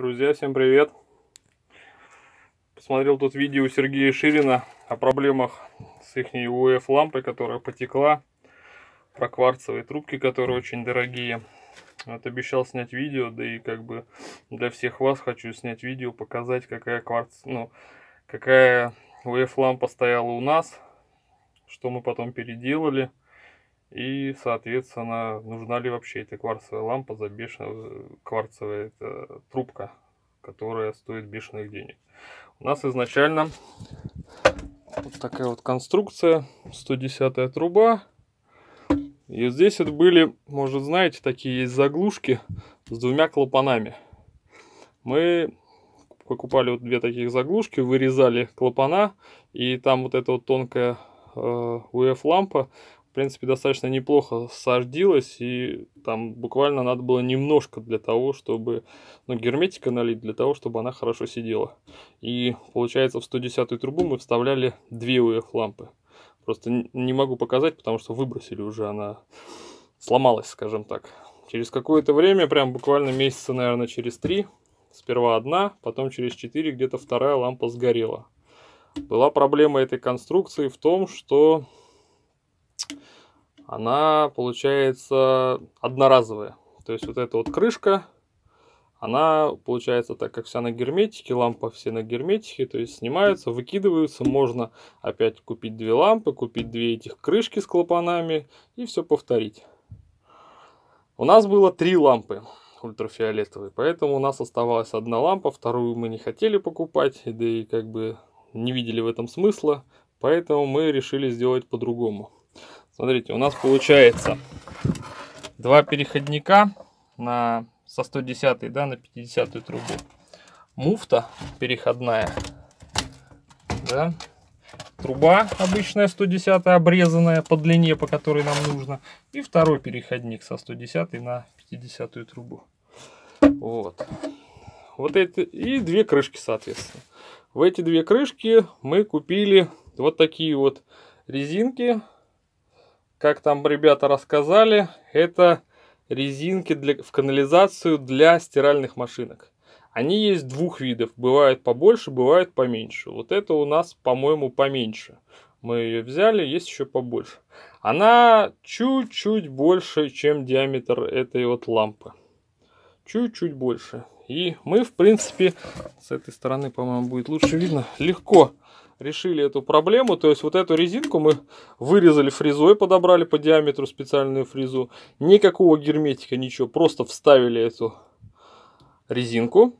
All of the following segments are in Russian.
Друзья, всем привет! Посмотрел тут видео Сергея Ширина о проблемах с их УФ-лампой, которая потекла, про кварцевые трубки, которые очень дорогие. Вот обещал снять видео, да и как бы для всех вас хочу снять видео, показать, какая кварц, ну, какая УФ-лампа стояла у нас, что мы потом переделали. И, соответственно, нужна ли вообще эта кварцевая лампа за бешеная кварцевая это, трубка, которая стоит бешеных денег. У нас изначально вот такая вот конструкция, 110 труба. И здесь вот были, может знаете, такие есть заглушки с двумя клапанами. Мы покупали вот две таких заглушки, вырезали клапана, и там вот эта вот тонкая э, UF-лампа в принципе, достаточно неплохо сождилось, и там буквально надо было немножко для того, чтобы, ну, герметика налить, для того, чтобы она хорошо сидела. И, получается, в 110-ю трубу мы вставляли две УФ-лампы. Просто не могу показать, потому что выбросили уже, она сломалась, скажем так. Через какое-то время, прям буквально месяца, наверное, через три, сперва одна, потом через четыре где-то вторая лампа сгорела. Была проблема этой конструкции в том, что она получается одноразовая. То есть вот эта вот крышка, она получается, так как вся на герметике, лампа все на герметике, то есть снимаются, выкидываются, можно опять купить две лампы, купить две этих крышки с клапанами и все повторить. У нас было три лампы ультрафиолетовые, поэтому у нас оставалась одна лампа, вторую мы не хотели покупать, да и как бы не видели в этом смысла, поэтому мы решили сделать по-другому. Смотрите, у нас получается два переходника на, со 110 да, на 50 трубу. Муфта переходная. Да, труба обычная 110 обрезанная по длине, по которой нам нужно. И второй переходник со 110 на 50 трубу. Вот. Вот это и две крышки, соответственно. В эти две крышки мы купили вот такие вот резинки как там ребята рассказали, это резинки для, в канализацию для стиральных машинок. Они есть двух видов. Бывает побольше, бывает поменьше. Вот это у нас, по-моему, поменьше. Мы ее взяли, есть еще побольше. Она чуть-чуть больше, чем диаметр этой вот лампы. Чуть-чуть больше. И мы, в принципе, с этой стороны, по-моему, будет лучше видно, легко решили эту проблему. То есть вот эту резинку мы вырезали фрезой, подобрали по диаметру специальную фрезу. Никакого герметика, ничего. Просто вставили эту резинку.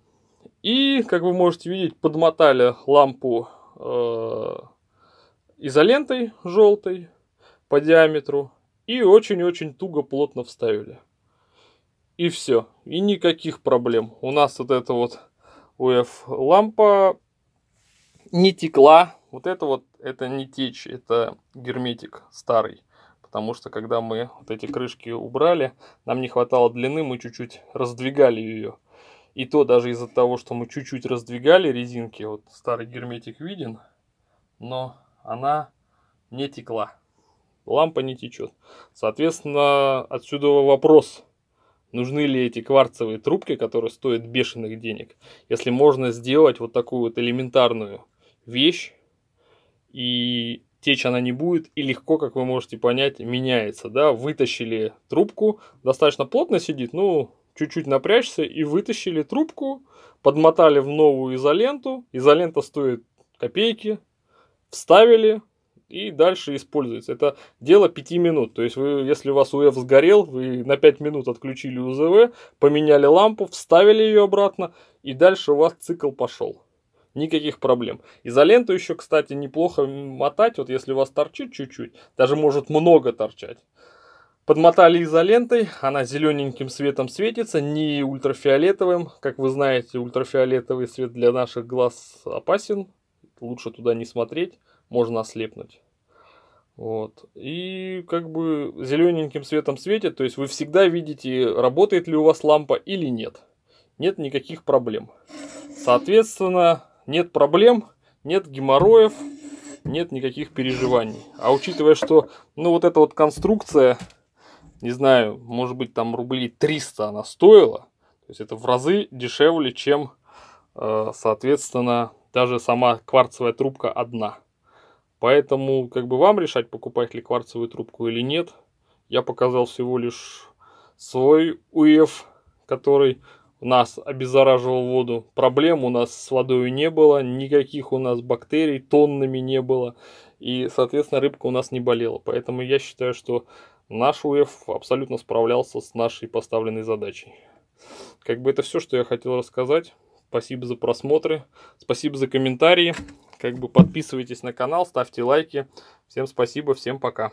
И, как вы можете видеть, подмотали лампу э, изолентой желтой по диаметру. И очень-очень туго, плотно вставили. И все. И никаких проблем. У нас вот эта вот УФ-лампа не текла. Вот это вот, это не течь, это герметик старый. Потому что когда мы вот эти крышки убрали, нам не хватало длины, мы чуть-чуть раздвигали ее. И то даже из-за того, что мы чуть-чуть раздвигали резинки, вот старый герметик виден, но она не текла. Лампа не течет. Соответственно, отсюда вопрос, нужны ли эти кварцевые трубки, которые стоят бешеных денег, если можно сделать вот такую вот элементарную вещь, и течь она не будет, и легко, как вы можете понять, меняется, да, вытащили трубку, достаточно плотно сидит, ну, чуть-чуть напрячься, и вытащили трубку, подмотали в новую изоленту, изолента стоит копейки, вставили, и дальше используется. Это дело 5 минут. То есть, вы, если у вас УФ сгорел, вы на 5 минут отключили УЗВ, поменяли лампу, вставили ее обратно, и дальше у вас цикл пошел никаких проблем. Изоленту еще, кстати, неплохо мотать, вот если у вас торчит чуть-чуть, даже может много торчать. Подмотали изолентой, она зелененьким светом светится, не ультрафиолетовым. Как вы знаете, ультрафиолетовый свет для наших глаз опасен, лучше туда не смотреть, можно ослепнуть. Вот. И как бы зелененьким светом светит, то есть вы всегда видите, работает ли у вас лампа или нет. Нет никаких проблем. Соответственно, нет проблем, нет геморроев, нет никаких переживаний. А учитывая, что, ну, вот эта вот конструкция, не знаю, может быть, там рублей 300 она стоила, то есть это в разы дешевле, чем, э, соответственно, даже сама кварцевая трубка одна. Поэтому, как бы вам решать, покупать ли кварцевую трубку или нет, я показал всего лишь свой УФ, который у нас обеззараживал воду. Проблем у нас с водой не было, никаких у нас бактерий тоннами не было. И, соответственно, рыбка у нас не болела. Поэтому я считаю, что наш УФ абсолютно справлялся с нашей поставленной задачей. Как бы это все, что я хотел рассказать. Спасибо за просмотры, спасибо за комментарии. Как бы подписывайтесь на канал, ставьте лайки. Всем спасибо, всем пока.